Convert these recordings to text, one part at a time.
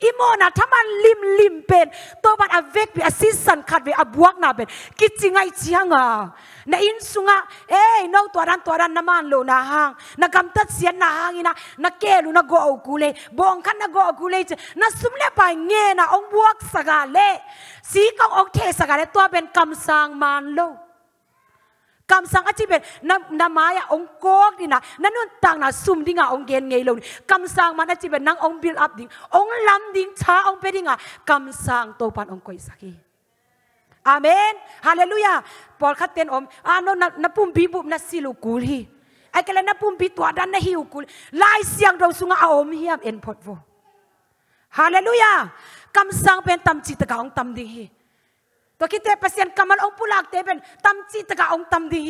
imona thaman lim lim pen to ban avek bi assistant khat bi abuak na ben ki chingai chianga na in sunga ei no to ran to ran naman lo na hang na kam tat sian na hang ina na kelu na go kule bong kan na go kule na sumle pa nge na ong buak saga le si ka ok the saga le to ben kam sang man lo kam sang achi be na na maya ong kok na nanun tang na sum dinga ong gen ngei lo kam sang man achi be nang ong build up ding ong lam ding cha ong pe dinga kam sang to pan ong koi saki amen hallelujah Paul por khaten om ano ah, na na pum bi bup na silu kul hi ai kala na pum bi tua dan na hi kul lai siang do sunga a om hiam en pot vo hallelujah kam sang pen tam chi ta ka ong tam ding hi ตัวคิดเตเปเสียนกำมันองปุลักเตเป็นตั้มจีตะกะองตั้มดี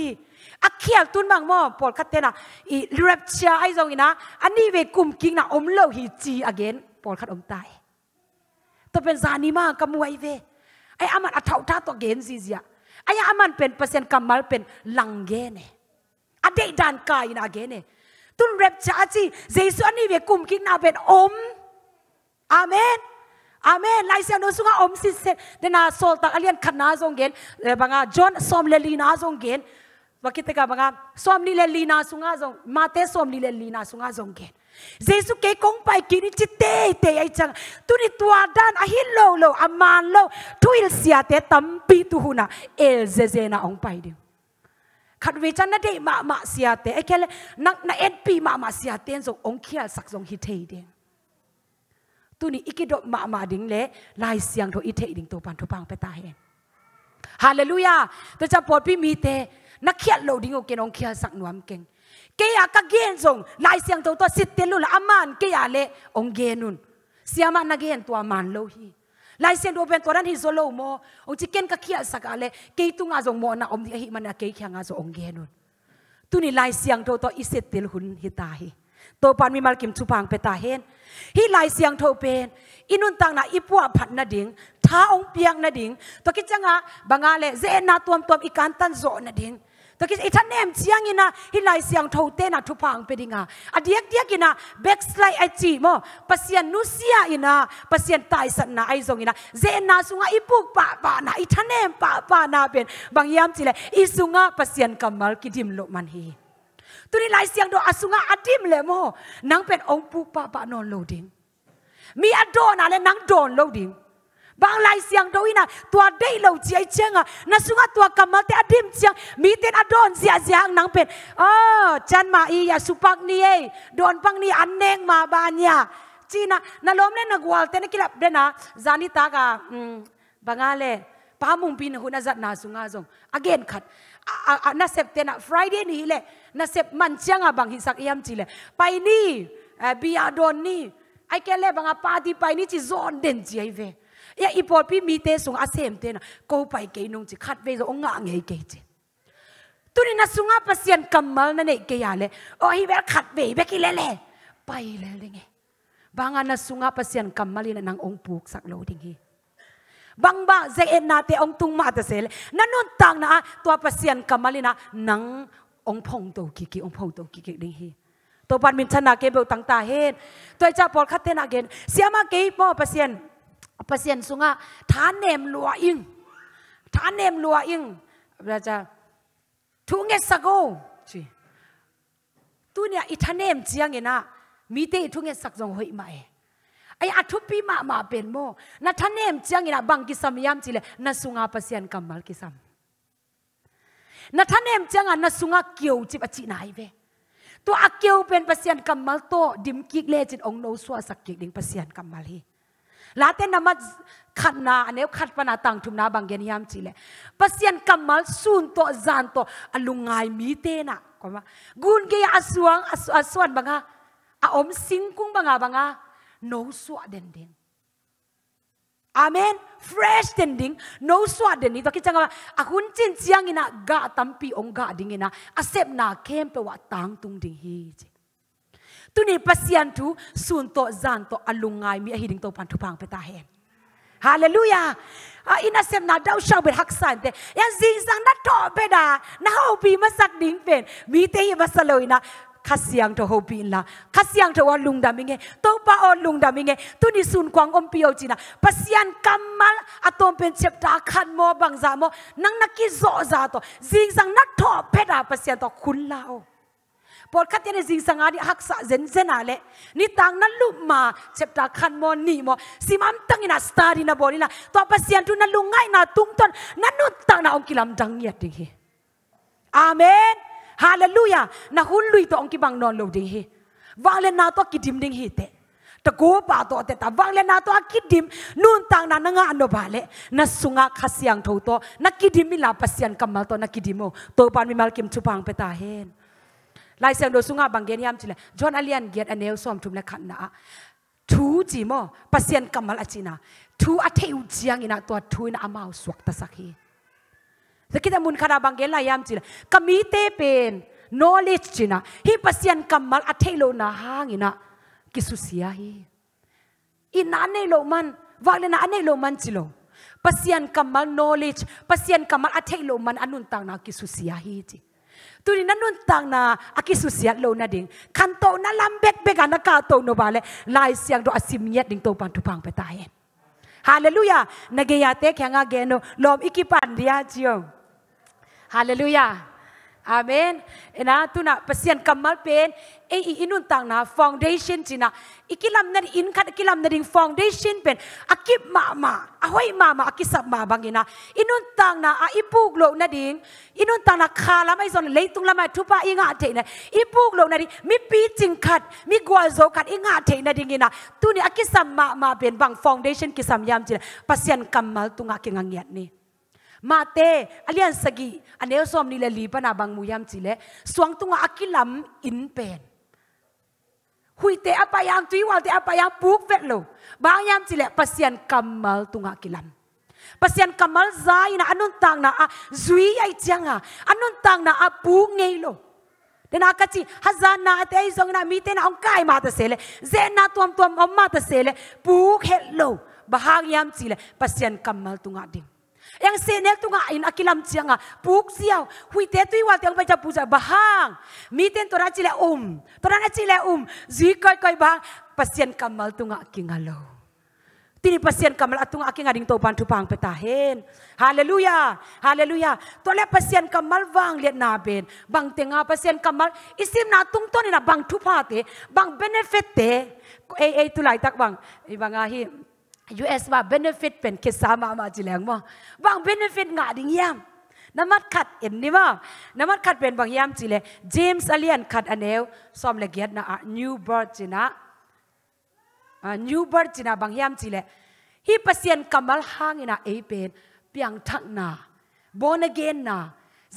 อักเคียลตุนบางมอปอลคัตเตนะอีเรปเชียไอจงอินะอันนี้เวกุมกิงนะอมเลวหฮจีอเกนปอลคัตอมตายตัวเป็นซานิมากมวยเวไออามันอัฐาท่าตัวเกนซีเซียไออามันเป็นเปอร์เซ็นต์กำมันเป็นลังเกเนอเดดันกายนะเกเนตุนเรปเชียจีเจสันนี่เวกุมกิงนะเป็นอมอเมน Amen. Lai siang dosu nga om si se dena sol tak alian khana zong gen, zongen eh, banga John som le lina gen, wakite ka banga som ni le lina sunga zong mate som ni le lina sunga zongen Jesu ke kong pai kini chi te te ai chang tu ni tua dan a hin lo lo a man lo tu il sia te tam pi tu huna el ze ze na ong pai ding khat ve chan na de ma ma sia te ekele nak na en pi ma ma sia ten zong ong khial sak zong hi thei ding tu ni ikidop ma ma ding le lai siang tho ithe ding to pan tho pang peta hen hallelujah to cha pot pi mi te na khiat lo ding o nong khia sak nuam keng ke ya ka gen zong lai siang to to sit te lu la aman ke ya le ong genun siama na gen to man lo hi lai siang do ben to ran hi zo lo mo ong chi ken ka khia sak ale ke tu nga zong mo na om hi mana ke khia nga zo ong genun tu ni lai siang to to isit tel hun hi ta hi ตัวปานมีมาลกิมทุพังเปตาเฮนฮีลายเสียงทเปนอินุนตังนะอิปัวผัดนาดิงท้าองเปียงนาดิงตัวกิจังะบังอาเลเจนาตัวมตัวอีกันตันโจนาดิงตัวกิอีทัานเอ็มเสียงอินะฮีลายเสียงทเตนะทุพังเปดิงะอเดียกเดียกินะเบกสไลไอจีโมปัสยนนุเซียอินะปัสยนนตสันนาไอซงอินะเจนาสุงะอิปุกปะปะนะอีทัานเอ็มปะปะนาเป็นบางยามจิเลอีสุงะปัสยนกัมมัลกิดิมโลมันฮี tu ni lai siang do asunga adim le mo nang pen ong pu pa ba non lo ding mi adon ale nang don lo ding bang lai siang do ina tua dei lo chi ai chenga na sunga tua kamal te adim chiang mi ten adon zia ziang nang pen a oh, chan ma i ya supak ni ei don pang ni an neng ma ba nya china na lom le na gwal te na kilap de na zani ta ka mm, bangale pamung pin hu na zat na sunga zong again khat na septena friday ni le นะเสพมันเชียงอ่ะบางหิสักเอยมจีเลยไปนี่เบียดอนนี่ไอ้แกเล่บางอาปาดีไปนี่จีโซนเดนจีไอเวเาอีพอพี่มีเตสุงอาเซมเตนะกูไปเกยนุงจีขัดเวโองะเงยเกยจีตุนี่นะสุงอาปัสยันกัมมัลนั่นเองเกยอะไรโอ้ยเวลขัดเวเบกิเลเล่ไปเลยเลยไงบางอันนะสุงอาปัสยันกัมมัลนี่นางองปูกสักโลดิงฮีบางบ้างเจเอ็นนาเตองตุงมาัเตเซเลนั่นนนตังนะตัวปัสยันกัมมัลนี่นะนางองพงตกิกิองพงตกิกิดิ่งฮีตัวปันมินชนะเกเบเาตังตาเฮนตัวเจ้าปอลคัตเทนักเกนเสียมาเก็บมอเปอร์เซยนเปอร์เซยนสุงะ่านเนมลัวอิง่านเนมลัวอิงเราจะทุงเงสกกจีตัวเนี่ยอิทานเนมเจียงเงนะมีเตยทุงเงสักจงหอยมาเอไอ้อาทุปีมามาเป็นโมนัทานเนมเจียงเงนะบังกิสมยามจีเลนัสุงาเปอร์เซยนกัมัลกิสมม na thanem changa na sunga kyo chip achi nai ve to a kyo pen pasian kamal to dim kik le chin ong no swa sak kik ding pasian kamal hi la te namat khat na ane khat pana tang thum na bang gen yam chi le pasian kamal sun to zan to alungai mi te na koma gun ge asuang aswan banga a om singkung banga banga no swa den den Amen. Fresh tending, no swat deni. Tapi jangan akun cin siang ina ga tampi ong ga ding ina. Asep na kempe wa tang tung ding hiji. Tu ni pasian tu sun to zan to alungai mi ahiding to pan tu pang peta he. Hallelujah. Ina sem na dau shau ber hak san te. Yang zing sang na to beda. Na hau pi masak ding pen. Mi te hi masaloi na. คัสยังทหบินละคัสยงทว่าลุงดามิงเงตัวป้าอลุงดามิงเงตุนิสุนควางอมพิโอจินะปัสยันกัมมาอัตอมเป็นเชปตาขันโมบังซามโมนังนักกิจโซซาโตจิงสังนักทอเพดาปัสยันตอคุณลาวปอดขัดยันจิงสังอาดิฮักษะเจนเจนอะไรนี่ต่างนั่นลุกมาเชปตาขันโมนี่โมสิมันตั้งยินาสตารินาบอลินาตัวปัสยันตุนันลุงไงนาตุงต้นนั่นนุตังนาองค์กิลัมดังยัดดิงเฮอาเมนฮาเลลูยานะฮุนลุยตัวองค์กิบังนอนลูดิ้งเฮวังเลนาตัวกิดิมดิ้งเฮเตตะกูปาตัวเตตาวังเลนาตัวกิดิมนุ่นต่างนันงานโนบาเลนะสุงะขัสยังทูตัวนะกกิดิมมิลาปัสยันกัมมาตัวนะกิดิโมตัวปานมิมาลกิมชุปังเปตาเฮนลายเสียงโดสุงะบังเกนยามจิเลจอนอาเลียนเกียร์อเนลซอมทุมเลขันนะทูจิโมปัสยันกัมมาลอจินาทูอัเทอุจียงอินาตัวทูนอามาสวกตาสักฮี thế lakita mun khara bangela yam chila kamite pen knowledge china hi pasian kamal athelo na hangina kisusia hi inane lo man waglena ane lo man chilo pasian kamal knowledge pasian kamal athelo man anun tang na kisusia hi chi tu ni nanun tang na akisusia lo na ding kanto na lambek beka na ka to no bale lai siang do asim yet ding to pan tu pang petayen hallelujah nageyate khanga geno lom ikipan dia chiong ฮาเลลูยาอาเมนเอ็นะตุนะเปเซียนกัมมาเป็นเอออินุนตัางนะฟอนเดชันจีนะอีกลำนั่นอินคัดกลำนั่งฟอนเดชันเป็นอากิบมามาอาไวยมามาอากิสับมาบางอินะอินุนตัางนะอาอิปุกโลนั่นดิงอินุนตัางนะคาละไม่สนเลยตุงละไม่ทุบะอิงาเทนะอิปุกโลนั่นดิงมีปีจิงขัดมีกัวโซขัดอิงาเทนะดิงินะตุนี่อากิสับมามาเป็นบางฟอนเดชันกิสัมยามจีนะเปเซียนกัมมาตุงอากิงังเงียดนี่มาเตอเลียนสกีอันเดียวสมนี่เลยลีปนาบังมุยามจิเลสวงตุงอากิลัมอินเป็นหุยเตอปายังตุยวัลเตอปายังปุกเวทโลบางยามจิเลปัสยันกัมมัลตุงอากิลัม pasian kamal zai na anun tang na a zui ai changa anun tang na a pu ngei lo den akachi hazan na te zong na mi te na ongkai ma ta sele ze na tuam tuam om ma ta sele pu khel lo bahag yam chile pasian kamal tunga ding yang senek tu nga in akilam chianga puk ziaw hui te tui wal tiang baca puja bahang mi ten tora chile um tora na chile um zikoi koi koi bahang pasien kamal tu nga kingalo tini pasien kamal atung aking ading to pan tupang petahen haleluya haleluya tole pasien kamal wang liat na ben bang tenga pasien kamal isim na tung to ni na bang tu te bang benefit te ei ei eh, eh, tu lai tak bang ibang eh, ahim US ว่า benefit เป็นคิดสามามาจีแหลงบ่บาง benefit งาดิ่งยามน้ำมัดขัดเอ็นนี่ว่าน้ำมัดขัดเป็นบางยามจีเลยเจมส์อเลียนขัดอันเอวซ้อมเลเกียดนะ new birth จีนะ new birth จีนะบางยามจีเลยฮิปเซียนกำมัลห้างนะเอเป็นเปียงทักนา born again นะ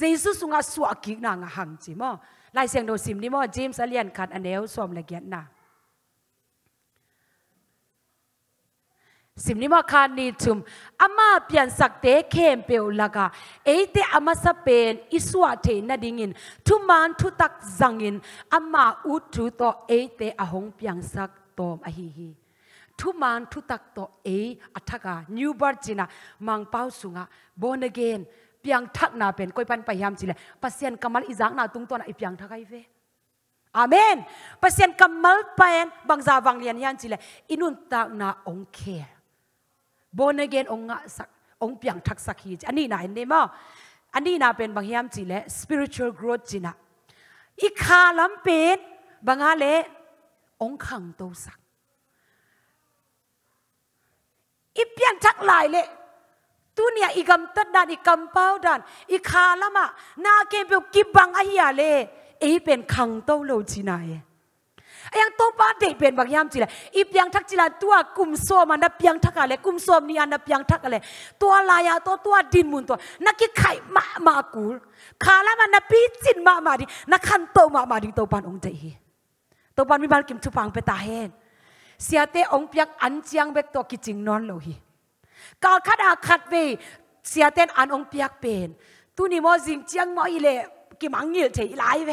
j สุ u s งาสวกิกนางหังจีมอล่เสียงโดซิมนี่มอเจมส์อเลียนขัดอันเอวซ้อมเลเกียดนะสิมนิมาคานีชุมอามาเปียนสักเตเคมเปียวลากาเอตอามาสเปนอิสวาเทนดิงินทุมันทุตักจังินอามาอุทุโตเอเตอาหงเปียงสักตอมอหิฮิทุมันทุตักโตเออัทกานิวบาร์จินามังป้าสุงะบอนเกนเปียงทักนาเป็นก้อยปันไปยามจิเลปัสเซียนกมัลอิจังนาตุงตัวนาอิเปียงทักไอเวอ m มนปั s i e ก kamal paen า a n g s บางเ g ียนยันจ s เล a i n u น tak na o n g k บนเกณองะสักองคเปียงทักสักฮีอันนี้นะเห็นไหมอันนี้นะเป็นบางยามจีเละ spiritual growth จีนะอีกาลำเป็นบางอะเลองขังโตสักอีเปียงทักหลายเลยตัวเนี่ยอีกำตัดดันอีกำเป้าดันอีคาละมานาเกเบกิบบังอาเฮีเลยเอเป็นขังโตโลจีนายเอียงตัวป้าเด็กเปยนบางยามจีเลยอีเปียงทักจีละตัวกุมโซมันนับเปียงทักอะไรกุมโซมนี่อันนับเปียงทักอะไรตัวลายาตัวตัวดินมุนตัวนักกิไข่มามากูขาละมันนับปีจินมามาดินักขันโตมามาดิตัวปานองใจตัวปานมีบานกิมชุปังไปตาเฮนเสียเตองเปียงอันเจียงเบกตัวกิจิงนอนโลฮีกาขัดอาขัดเวเสียเตนอันองเปียกเป็นตุนีมอจิงเจียงมออีเล่กิมังเงียเฉยไลเว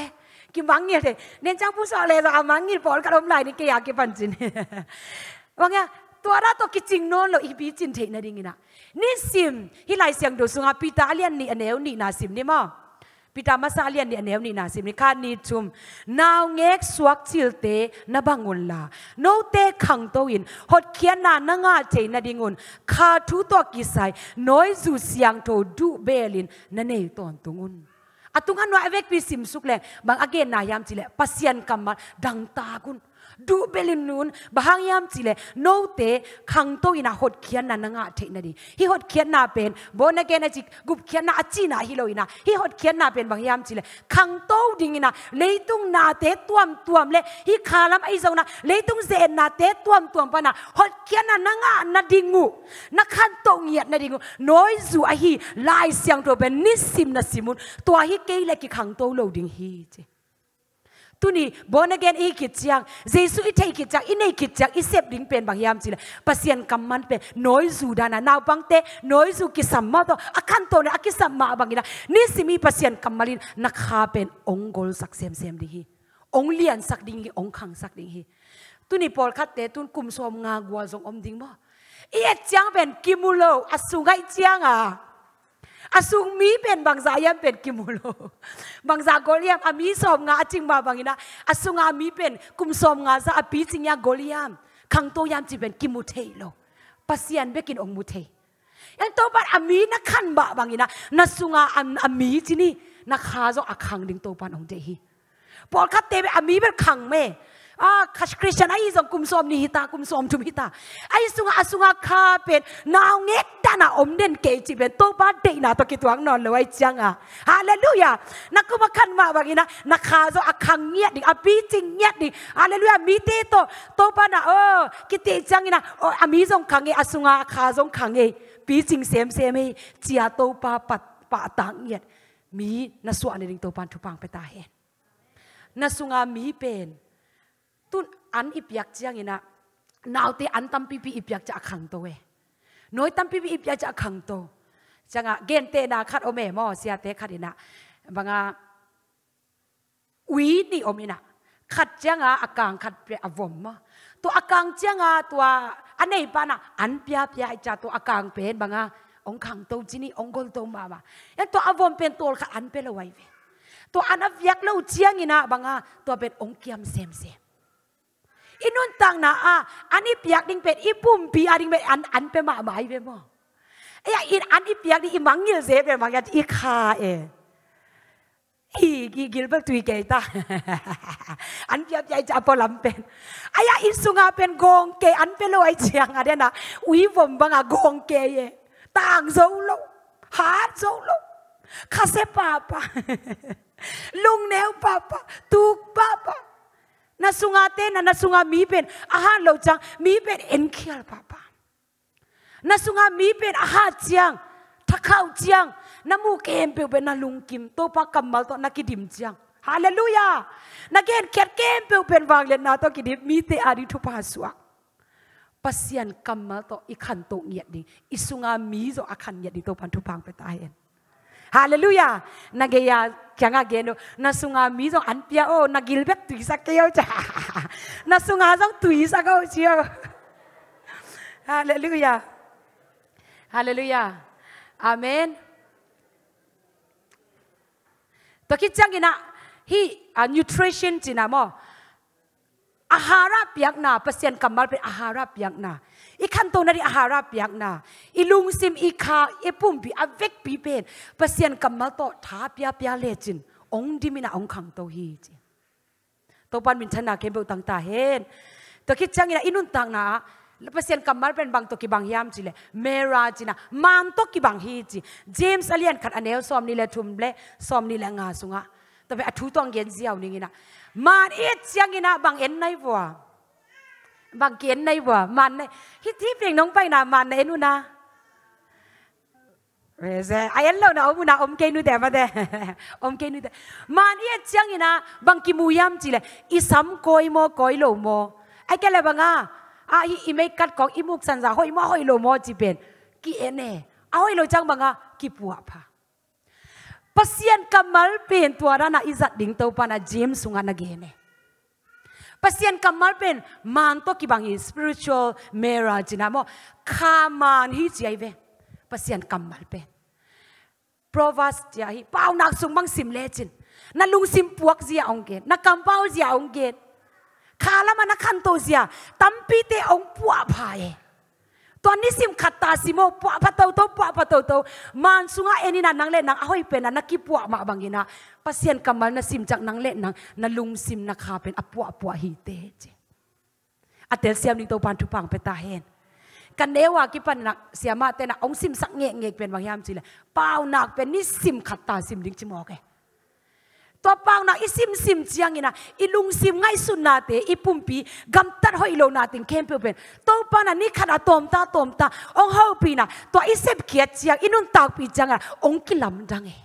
กี่วังเงียเนเ่ยจังผู้สาวเลยจะเอามังเงียบอกกันอะไรนี่เกอยากเบปัญจินว่าเงียตัวราตักิจิงนนท์เราอีพีจินเทนดิ่นเองนะนี่ซิมฮิ่ลายเสียงดูสุงาปิตาเลียนนี่อันเนวนี่นาซิมนี่มั้ปิตามาซาเลียนนี่อันเนวนี่นาซิมนี่ขาดนี่จุมนาวเงกสวักชิลเตนบังุนลาโนเตขังโตอินหดเขียนนานงาเจนดิ่นเอนขาดทุตักิสายน้อยสูเสียงโตดูเบลินนั่นเองตอนตรงนั้ atungan no evek pi simsuk le bang agen na yam chile pasien kamal dang ta kun ดูเบลินนูนบางยามจีเลโนเตขังโตอินาหดเขียนนันงาเทนดีฮิหดเขียนนาเป็นบนเกนจิกุบเขียนนาจีนาฮิโลอินาฮิหดเขียนนาเป็นบางยามจีเลขังโตดิ่งอินาเลยตุงนาเตตวมตวมเลฮิคาลัมไอเจ้านาเลยตุงเซนนาเตตวมตวมปนาหดเขียนนันงานาดิงูนักขันโตเงียดนาดิงูน้อยจู่อหิลายเสียงตัวเป็นนิสิมนาสิมุนตัวฮิเกลกิขังโตโลดิ่งฮีเจตุนีบอนเกนอีกิจัยงยซูอิทัยกิจักอินเอกิจักอิเซบดิ้งเป็นบางยามสิละปัสยันกำมันเป็นน้อยสุดานะนาวบังเตน้อยจูกิสัมมาตอะคันโตนี่ะกิสัมมาบางยามนี่สิมีปัสยันกำมมารินนักข่าเป็นองกอลสักเซมเซมดีฮีองเลียนสักดิ้งฮีองคังสักดิ้งฮีตุนีพอลคัดเตตุนกุมสวมงาวัวจงอมดิ้งบ่เอจังเป็นกิมุโลอสุไกจังอ่ะอาซุงมีเป็นบางสายัเป็นกิมุโล บางสาโกลียมอามีสอมงาจิงมาบางนะอาซุงอามีเป็นกุมสอมงาซาอภิจิงยาโกลียมขังตัวยามจีเป็นกิมุเทโลปัสยันเบกินองมุเทยันโตปันอามีนักขันบาบางนะนัสุงาอามีจ่นี่นักฮาโซอักขังดึงโตปันองเจฮีปอลคัเตเปอามีเป็นขังเม่อาคริสเตียนไอ้สงคุมสมนิฮิตาคุมสมทุมฮิตาไอ้สุงาสุงาคาเป็นนาเงตดานาอมเน่นเกจิเป็นโตบาเดนาตกิตวังนอนเลยไอ้จังอ่ะฮาเลลูยานักกุมขันมาบางีนะนักฮาโซอักังเงียดิอภีจิงเงียดิฮาเลลูยามีเตโตโตบานาเออกิติจังอนะโออามีสงคังเออสุงาคาสงคังเอภีจิงเซมเสีมเอจียโตบาปัดปะตังเงียดมีนัสวนในดิงโตบานทุปังไปตาเห็นนัสุงามีเป็น tun an ipyak chiang ina nau te an tam pi pi ipyak cha khang to we noi tam pi pi ipyak cha khang to changa gen te na khat ome mo sia te khat ina banga ui ni omina khat changa akang khat pe avom ma to akang changa to anei pa na an pia pia cha to akang pen banga ông khang to chini ông gol to ma ma en to avom pen tol khat an pe lo wai ve to an avyak lo chiang ina banga to pen ông kiam sem sem อินุนตังนาอันนี้พียกดิงเป็ดอีปุ่มพี่อดิงเป็ดอันอันเป็นหมาหมาเป็นม้อเอ้อินอันนี้ปียกดิอีมังเงี้ยเสพเป็นมังยัดอีคาเอฮีกีกิลเบกตุยเกย์ตาอันเปียกใจจะพอลำเป็นเอ้อินสุงาเป็นกงเกอันเป็นลอยเชียงอะไรนะอุ้ยวมบังอะกงเกย์เยต่างโซโลฮาร์ดโซโล้าเซปาปาลุงเนวปาปาตูกปาปา na sunga te na na sunga mi pen aha lo chang mi pen en khial papa na sunga mi pen aha chiang thakau chiang na mu kem pe na lung kim to pa kamal to na kidim chiang hallelujah na gen khet kem pe pen wang le na to kidim mi te ari thu pa suak pasian kamal to ikhan to ngiat ni isunga mi zo akhan ngiat ni to pan thu pang pe ta hen ฮาเลลูยานาเกยาแข็งอาเกนโนาสุงามีสองอันเปียโอนากิลเบกตุยสักเกียวจ้านาสุงาสองตุยสักเอาเชียวฮาเลลูยาฮาเลลูยาอาเมนตอกิจังกินะฮีอันนูทริชันจินะโมอาหารเปียกนาเปอร์เซียนกัมบัลเป็นอาหารเปียกนาอีขันตัวนั้นอาหารพยักนาอีลุงซิมอีขาเอปุ่มบีอเวกปีเป็นปัสยันกรรมาโตท้าปยาปยาเลจิน องดีมินาองขังตัวฮีจิตัวปันมินชนะเกมเบลต่างตาเห็นตัวคิดจังนะอินุนต่างนะแล้วปัยันกรมมาเป็นบางตัวกีบางยามจิเลเมราจินะมานตัวกีบางฮีจิเจมส์อเลียนขัดอันเลซอมนี่แหละทุ่มเละซอมนี่แหละงาสุงะแต่เป็นอธุต้องเย็นเจียวนี่นะมาเอ็ดจังนะบางเอ็นไนววบางเกียนในบัวมันฮิตที่เพียงน้องไปนามันเในนู่นนะเวซ่ไอ้เอ็นล่าเนาะอมุนาอมเกนูเดมาเดอมเกนูเดมันยเอจังยินะบางกิมุยามจีเลยอีสัมคอยโมคอยโลโมไอ้แกเลบังอ่ะอาฮิอีไม่กัดของอีมุกสันจ้าหอยโมหอยโลโมจีเป็นกี่เอเน่เอาไอ้โลจังบังอ่ะกี่ปัวพะปัศยันกัมมัลเป็นตัวรานอีสัดดิ่งเต้าปานะเจมส์สุงานะเกเน่ปเสียนกำมันเป็นมันตัวกิบังอิน spiritual mirror จนะโมข้ามันฮิจัยเวปเสียนกำมันเป็น provas จัยป้าวนักสุ่มบังสิมเลจินนั่นลุงสิมปวกเสียองเกตนั่นกำป้าวเสียองเกตขาลามันนักขันโตเสียตั้มปีเตองปวกพายตัวนิสิมขัดตาสิโมปะปะโตโตาปะปะโตโตมันสุงะเอ็นินานังเล่นนังอ้อยเป็นนักกีปวะมาบังอินะพัสเซียนกำมันนะสิมจากนังเล่นนังนลุงสิมนักขาเป็นอปวะปวะฮีเตจอัตเตลเซียมนิโตปันทุปังเปตาเฮนกันเดวากิปันนักเสียมาแต่นักองสิมสักเงกเงกเป็นบางยามสิเลยเปล่าหนักเป็นนิสิมขัดตาสิมดิ้งจิมอกเอ tua pang na isim sim chiang ina ilung sim ngai sun na te ipumpi gam tat hoi lo na ting camp pen to pa na ni khana tom ta tom ta ong ho pi na tua isep kia chiang inun tak pi changa ong kilam dang e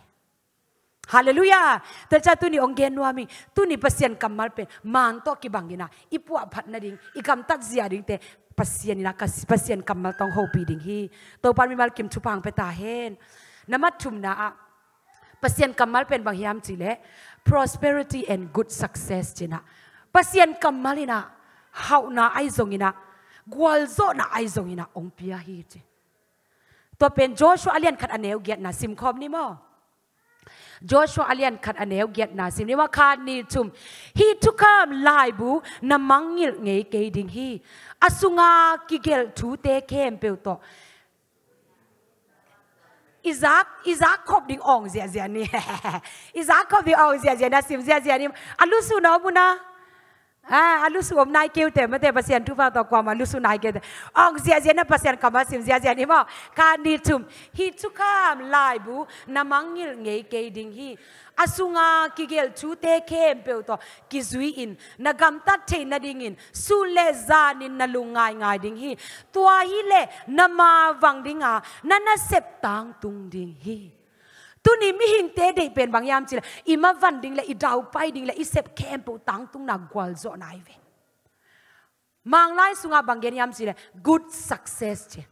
hallelujah ta cha tu ni ong gen nuami tu ni pasien kamal pen mang to ki bangina ipua phat na ding ikam tat zia ding te pasien ina kas pasien kamal tong ho pi ding hi to pa mi mal kim chu pang pe ta hen namat thum na a ปเซียนกำมัลเป็นบางยามจีเล่ prosperity and good success จีน่ะปเซียนกำมัลินะเฮาหน้าไอ้ทรงินะกวลโซน่าไอ้ทรงินะองพิยาฮีจีตัวเป็นโจชัวอาเลียนขัดอเนลเกียนะซิมคอมนี่มั้โจชัวอาเลียนขัดอเนลเกียนะซิมนี่ว่าขาดนีชุมฮีทุกข์มลายบูน้ำมังงิลเงยเกดิงฮีอาสุงากิเกลทูเตเคมเปิลโต Isaac Isaac khop ding zia zia ni Isaac khop ding zia zia na sim zia zia ni alu su na Ah, alu su om nai keu te mate pasien tu pa to kwa ma lu su nai ke. Ong zia zia na pasien kama sim zia zia ni mo. Ka ni tum. Hi tu kam lai bu na mangil nge ke ding hi. Asunga kigel tu te kem pe to ki zui in. Na gam ta te na ding in. Su le za ni na lu ngai ngai ding hi. Tua hi le na ma wang ding a na na sep tang tung ding hi. tu ni mi hing te dei pen bang yam chila ima van ding la i dau pai ding la i sep kem po tang tung na gwal zo nai ve mang lai sunga à bang gen yam chila good success chi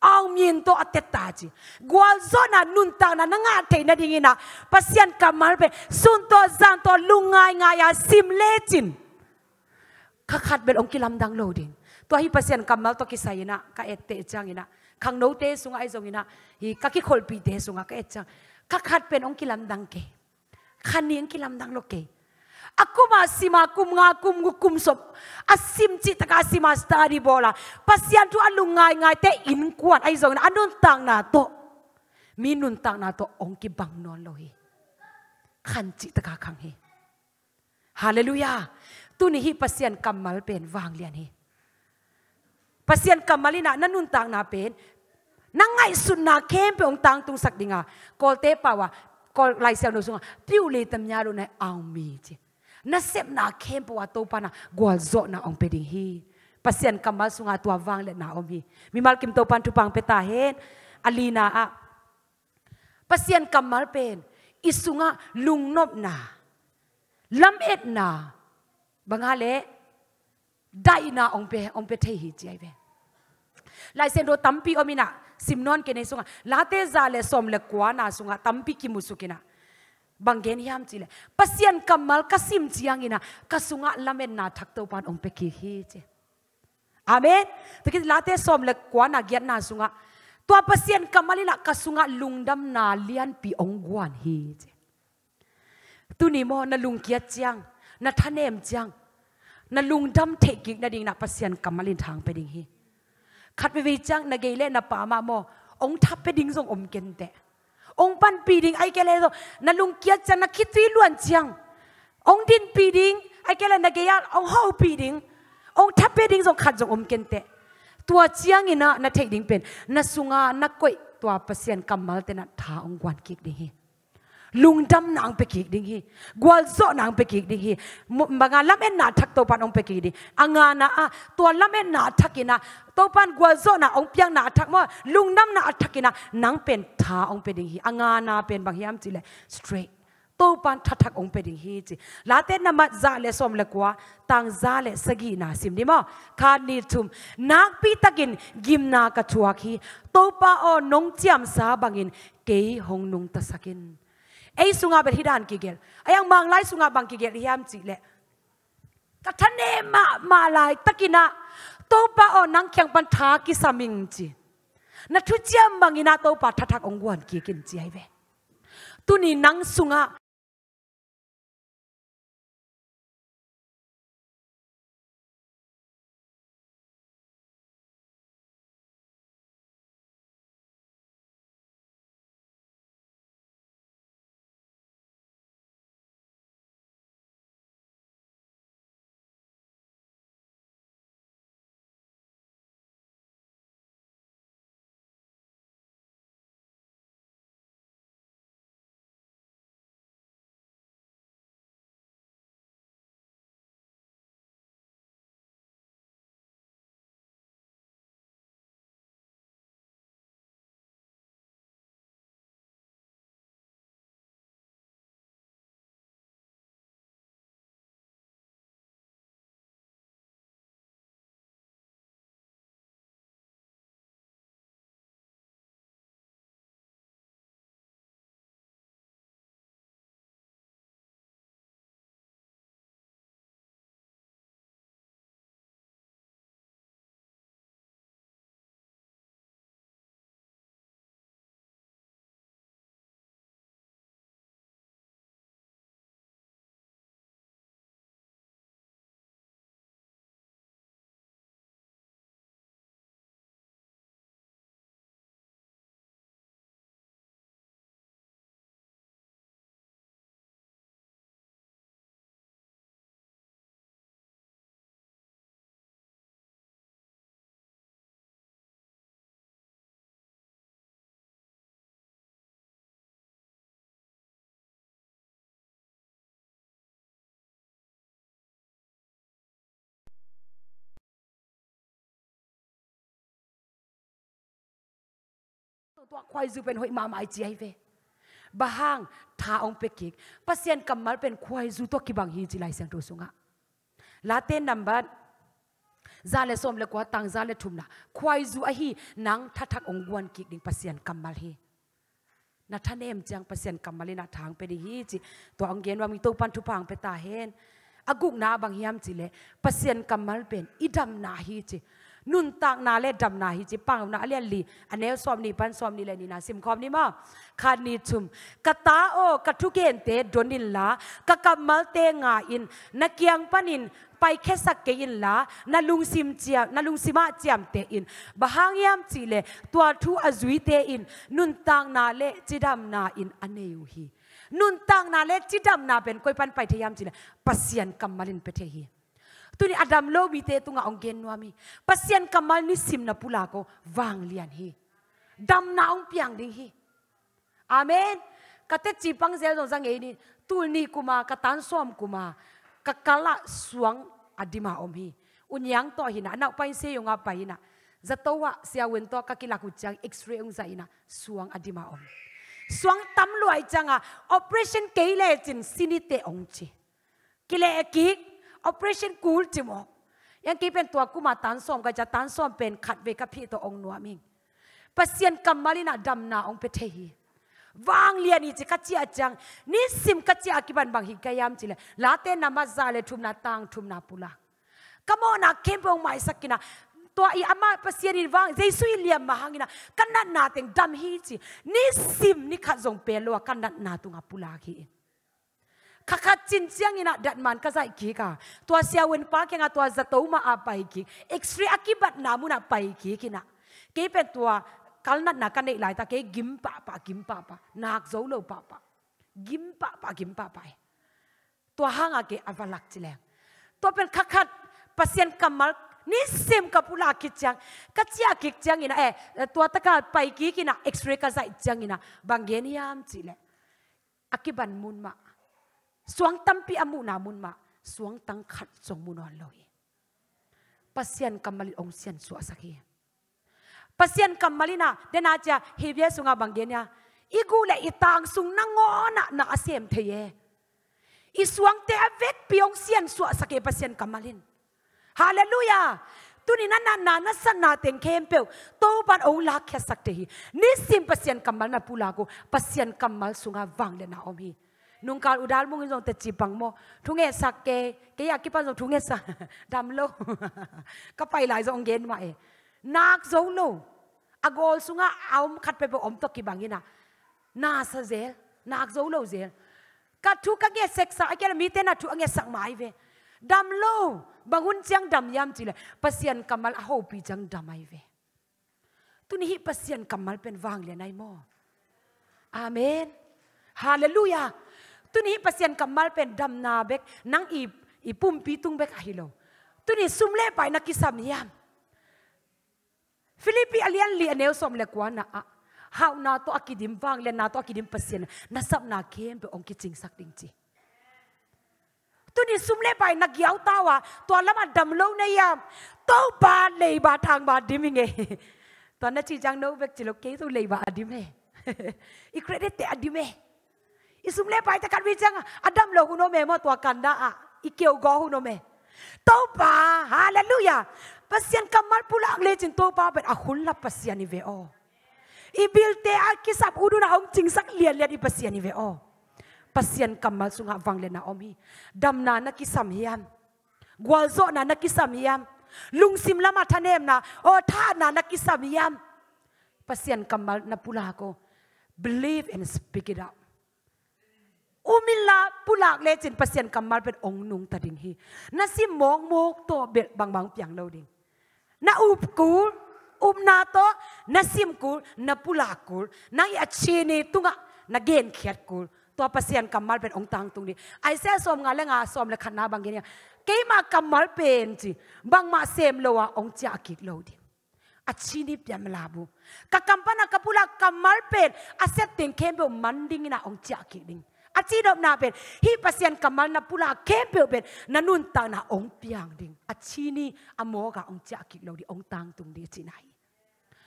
Au mien to atet ta chi gwal zo na nun ta na nga te na ding ina pasian kamal pe sun to zan to lungai nga ya à, sim le chin khakhat bel ong kilam dang lo ding to hi pasien kamal to kisai na ka et te chang ina ขังโนเตสุงไอจงินะฮีกักกิอลปีเตสุงก็เอจังกักขัดเป็นองค์กิลัำดังเกขันยังกิลัำดังโลกเกอากุมาสิมาคุมงาคุมกุคุมศพอาสิมจิตกาสิมาสตาริบอลาปัสยันทุอันลุงไงไงเตอินกวนไอจงินะอันนุนตังนาโตมีนุนตังนาโตองค์กิบังนอนโลหีขันจิตกาขังเฮฮาเลลูยาตุนิฮิปัสยันกัมมัลเป็นวางเลียนเฮ pasien kamalina nanun tak na pen nangai sun tang tung sak dinga pawa kol sunga piu le na ang na sep na khem pawa na gwal zo kamal sunga tua na om hi mi mal kim alina a kamal pen isunga lungnop na lam na banga le na ong pe ong đồ lai sen ro tampi omina simnon ke ne sunga late za le som le kwa na sunga tampi ki musukina bangen yam chile pasien kamal kasim chiangina kasunga lamen na thakto pan ông ompe ki hi chứ, amen cái tikin late som le kwa na gyat na sunga to pasien kamali la kasunga đâm na lian pi ông quan hi chứ, tu ni mo na lùng kia chiang na thanem chiang na lùng lungdam thekik na ding na pasien in thang pe ding hi ขัดไปไปจังนาเกลเล่นะป่ามาโมองทับไปดิ้งทรงอมเกนเตะองปันปีดิ้งไอเกลเลยนั่นลุงเกียจันนาคิดที่ลวนเชียงองดินปีดิ้งไอเกล่นาเกยองหฮาปีดิ้งองทับไปดิ้งทรงขัดทรงอมเกนเตะตัวเชียงอินะนัทเทดิ้งเป็นนาสุงานาก้อยตัวเปอร์เซยนตกำมัลเตนัทาองกวนกิกดิ้งลุงดำนางไปกีดิ้งฮีกวลโซนางไปกีดิ้งฮีบางานลำเอ็นนาทักโตปันองไปกีดิอังานาตัวลำเอ็นนาทักกินะโตปันกวลโซนาองเปียงนาทักมั่ลุงดำนาทักกินานางเป็นท่าองเปดิ้งฮีอังานาเป็นบางยามจีเลยสตรีทโตปันทักทักองเปดิ้งฮีจีลาเต็นนามัดซาเลสอมเลกว่าตังซาเลสกีนาสิมดีมั่คาร์นิทุมนางปีตะกินกิมนากระชักฮีโตปาอ๋อนงจียมซาบังินเกยหงนงตะสกินไอ้สุงาเป็นฮิดานกิเกลไอ้ยังบางไลสุงาบางกิเกลยามจีเละกัทเนมามาลายตะกินะโตปะออนังเคียงปันทากิสามิงจีนัทุเจียมบางินาโตปะทัทักองกวนกิกินจีไอเวตุนีนังสุงาตัวควายจูเป็นหอยมาไมายใจเวบะฮงท่าองเป็กิกพัศยนกำมาเป็นควายจูตัวกิบังฮีจิไลเสียงดูสุงะลาเต้นนัมบัดซาเลสอมเลกว่าตังซาเลทุมนะควายจูอฮีนังทัทักองกวนกิกดิ่งพัศยนกำมาฮีนัทนเอ็มจังพัศยนกำมาลีนัทางไปดิฮีจิตัวองเกนว่ามีตัวปันทุพังไปตาเฮนอากุกนาบางยามจิเลพัศยนกำมาเป็นอิดัมนาฮีจินุนตักนาเล่ดำนาฮิจิปังนาเลียนลีอันเนลสวมนี่ปันสวมนี่เลยนี่นะซิมคอมนี่มาคานีชุมกตาโอกทุเกนเตดนินลากะกัมลเตงาอินนักเกียงปันินไปแค่สักเกินละนาลุงซิมเจียมนาลุงซิมาเจียมเตอินบะฮางยามจีเลตัวทูอจุยเตอิน นุนตังนาเลจิดำนาอินอันเนยุฮีนุนตังนาเลจิดำนาเป็นกุยปันไปเทียมจีเลปัสเซียนกรมมาลินเปเทีี Tu ni adam lo bite tu nga onggen wami pasien kamal ni sim na pula ko wang lian hi dam na ong piang ding hi amen kate ci zel zong zang ini tul ni kuma katan som kuma kakala suang adima om hi unyang to hina na pain se yo nga paina zatowa sia wen to kakila ku chang x-ray ung zaina suang adima om suang tam luai changa operation keile chin sinite ong chi kile ekik operation กูลจิมอยังกี่เป็นตัวกูมาตันซ้อมก็จะตันซ้อมเป็นขัดเวกับพี่ตัวองนัวมิงประสียนกรรมมาลินาดำนาองเปเทฮีวางเลียนี่จิกัจจจังนิสิมกัจจอกิบันบางหิกายามจิเลลาเตนามาซาเลทุมนาตังทุมนาปุละกมอนาเข้มปองไม่สักกินาตัวอีอามาประสียนินวางเจสุยเลียมมาหังินากันนัดนาเต็งดำฮีจินิสิมนิขัดจงเปรลวกันนัดนาตุงาปุละกิน khá khá chín chiang ina đặt màn ka zai ki ka tua sia wen pa ke tua za to ma a pai ki extra akibat na mu na pai ki kina ke tua kal nat na ka nei ta ke gim pa pa gim pa pa nak zo lo pa pa gim pa pa gim pa pa tua hang ke avalak chile tua pen khá khá pasien kamal ni sem kapula kichang kachia kichang ina eh tua taka pai ki x-ray ka zai chang ina bangeniam chile akiban mun ma suang tampi amu namun ma suang tangkat song munon loi pasien kamali ong sian su asaki pasien kamalina den aja hebia sunga bangenya igu le itang sung nangona na asem theye i suang te avet piong sian su asake pasien kamalin haleluya tu ni nana nana na san na teng khem pe to ban ong la sakte hi ni sim pasien kamal na pula go pasien kamal sunga wang le na om hi nung kan udal mung in jong te chi pang mo thunge sak ke ke ya ki pa jong thunge sa dam lo ka pai lai jong gen ma e nak zo no agol sunga aum khat pe om to ki bangina na sa zel nak zo lo zel ka thu ka ge sek sa ke mi te na thu ange sak mai ve dam lo bangun chang dam yam chile pasian kamal a ho pi chang dam ai ve tu ni hi pasian kamal pen wang le nai mo amen hallelujah ตุนี้ปัสยนกัมมาลเป็นดัมนาเบกนังอีอีปุ่มปีตุงเบกอหิโลตุนี้ซุมเล่ไปนักกิสามยามฟิลิปปีอเลียนเลียนเนลสมเลกวานาอฮาวนาตัวกิดิมวางเลนาตัวกิดิมปัสยนนัสับนาเกมเปองกิจิงสักดิงจีตุนี้ซุมเล่ไป นักยาวตาวะตัวละมาดัมโลนนยามตัวบาเลยบาทางบาดิมิงเงตอนนั้นจีจังโนเบกจิโลเกตุเลยบาดิมเออีกเรดเตอดิมเออิสุมเลไายตะการวิจังอดัมโลกุโนเมมอตัวกันดาอิเกียวกอหุโนเมโตปาฮาเลลูยาปัสยันกัมมาร์พูลักเลจินโตปาเป็นอาคุลลาปัสยานิเวออิบิลเตอาคิสับอุดุนาองจิงสักเลียนเลียนอีปัสยานิเวอปัสยันกัมมารสุงหวังเลนาอมีดัมนานักิสัมฮิยนกวาโซนานักิสัมฮิยนลุงซิมลามาทะเนมนาโอท่านานักิสัมฮิยมปัสยันกัมมาร์นาพูลาโก believe and speak it out อุมิลาปุลากเลจินเปอร์เซ็นกำมาเป็นองนุงตัดิงฮีนาซิมองโมกตัวเบ็ดบางบางเปียงเราดิงนั่นอุบกูอุบนาโตนาซิมกูนาปุลากูนั่อีอาชีนีตุงะนาเกนเขียดกูตัวเปอร์เซ็นกำมาเป็นองตังตุงดิไอเสียสมงานและงาสมเละนณะบางเงีางเกีมากำมาเป็นจีบางมาเซมโลวะองจ่ากิดเราดิอาชีนิปยามลาบุกะกำปนักะปุลากำมาเป็นอาเซติงเข้มเบลมันดิงนาองจ่ากิดดิงอาจีดอบนาเป็นฮีปัสยนกัมันนับปุลาเคมเปียวเป็นนันนุนตานาองเปียงดิงอาชีนี่อโมกะองจักกิเราดีองตังตุงดีจีไหน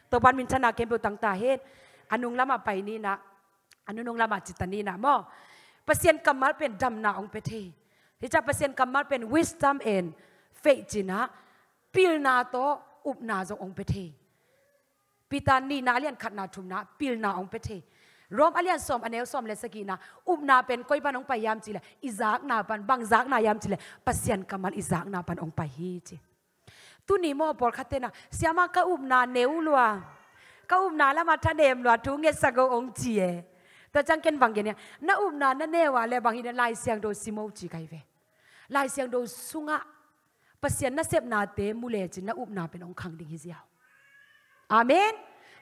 ตัวบันมินชนาเคมเปียวตังตาเฮ็ดอนุงละมาไปนี่นะอนุนงละมาจิตตานีนะมอปัสยนกัมันเป็นดำนาองเปเท ที่จะปัสยนกัมันเป็นวิสตัมเอ็นเฟจีนะปิลนาโตอุปนาจงองเปเทปิตานีนาเลียนขัดนาทุมนะปิลนาองเปเทรมอเลียนสมอเนลสมเลสกีนาอุบนาเป็นก้อยปนองไปยามจีเลอิจักนาปันบางจักนายามจีเลปัสยันกรรมันอิจักนาปันองไปฮีจีตุนีโมบอกคาเตนาเสียมากะอุบนาเนวลัวกะอุบนาละมาทะเดมลัวทุงเงสกุองจีเอแต่จังเกนบางเงี้ยนาอุบนาเนวาเลบางฮินลายเสียงโดซิโมจิไกเวลายเสียงโดสุงะปัสยันนาเซบนาเตมุเลจินาอุบนาเป็นองคังดิงฮิเซียวอาเมน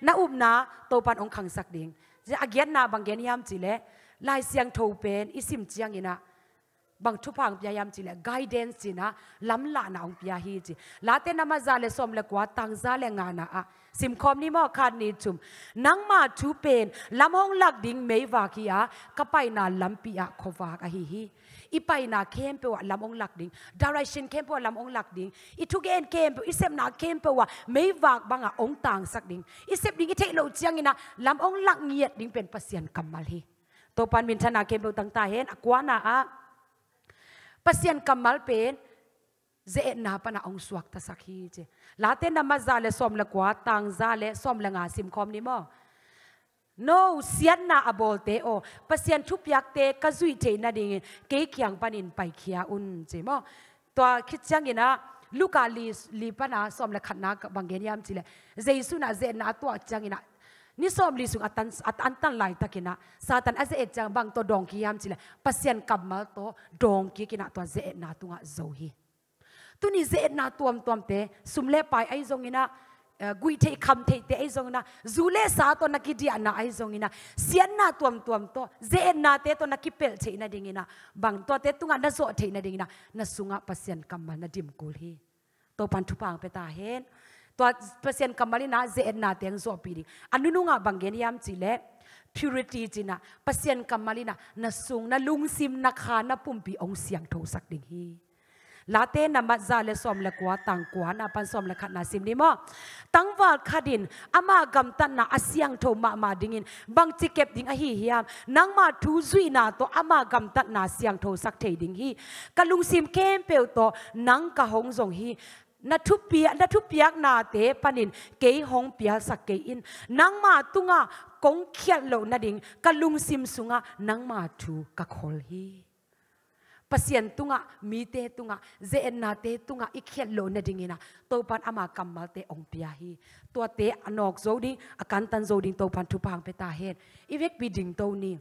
นาอุบนาโตปันองคังสักดิงจะอาเกนนาบางเกนยามจีเล่ลายเสียงทูเป็นอิสิมเจียงอินะบางทุพังพยายามจีเล่ไกด์เด c e จีนะลำลานาองพยาฮีจีลาเตนามาซาเลสอมเลกว่าตังซาเลงานะะสิมคอมนี่มอคานีจุมนังมาทูเป็นลำห้องหลักดิ้งเมยวากียะก็ไปนาลำปีอะควากะฮีฮีอีไปนาเข้มไปว่าลำองหลักดิ่งดาราชินเข้มไปว่าลำองหลักดิ่งอีทุกเอ็นเข้มไปอีเซมนาเข้มไปว่าไม่วากบังอะองต่างสักดิ่งอีเซมดิ่งอีเทโลจียงอนะลำองหลักเงียดดิ่งเป็นปัสียนกำมาลีตัวปันมินทนาเข้มไปตั้งตาเห็นอกวานาอะปัสียนกำมาลเป็นเจ็นาปนาองสวกตาสักฮีเจลาเตนนามาซาเลสอมละกว่าต่างซาเลสอมละงาซิมคอมนี่มั้ no sian na abol te o pasian thup yak te ka zui te na ding ke kyang panin pai khia un che mo to khit chang ina luka li li pana som la khatna ka bangen yam chile jesu na ze na to chang ina ni som li sung atan at tan lai takina satan aze et chang bang to dong ki yam chile pasian kam mal to dong ki kina to ze na tunga zo hi tuni ze na tuam tuam te sumle pai ai zongina ina gui ờ, thei kham thei te aizong na zule sa to na ki dia na aizong ina sian na tuam tuam to ze na te to na ki pel thei na ding ina bang to te tunga na zo thei na ding ina na sunga pasien kamma na dim kul hi to pan thu pang pe ta hen to pasien kamali na ze na teng zo pi ding anu à, nu nga bang gen yam chi le purity china pasien kamali na na sung na lung sim na kha na pum pi ong siang tho sak ding hi la te na ma za le som la tang kwa na pan som la khat na sim ni mo tang wal khadin ama gam tan na asyang tho ma ma dingin bang chi kep ding a hi hiam nang ma thu zui na to ama gam na siang tho sak thei ding hi kalung sim kem pe to nang ka hong jong hi na thu pia na thu piak na te panin ke hong pia sak ke in nang ma tunga kong khiat lo na ding kalung sim sunga nang ma thu ka hi pasien tunga mi te tunga ze en na te tunga ikhet lo na dingina to pan ama kamal te ong pia hi to te anok zo ding akan tan zo ding to pan thu pang pe ta het i vek pi ding to ni